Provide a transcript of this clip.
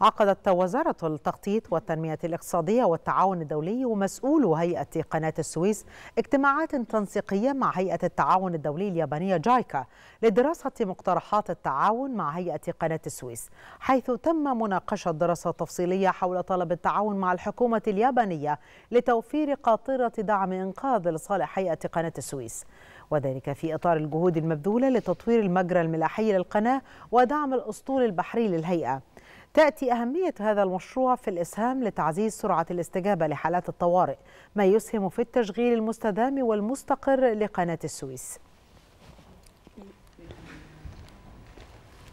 عقدت وزارة التخطيط والتنمية الاقتصادية والتعاون الدولي ومسؤول هيئة قناة السويس اجتماعات تنسيقية مع هيئة التعاون الدولي اليابانية جايكا لدراسة مقترحات التعاون مع هيئة قناة السويس حيث تم مناقشة دراسة تفصيلية حول طلب التعاون مع الحكومة اليابانية لتوفير قاطرة دعم إنقاذ لصالح هيئة قناة السويس وذلك في إطار الجهود المبذولة لتطوير المجرى الملاحي للقناة ودعم الأسطول البحري للهيئة تأتي أهمية هذا المشروع في الإسهام لتعزيز سرعة الاستجابة لحالات الطوارئ ما يسهم في التشغيل المستدام والمستقر لقناة السويس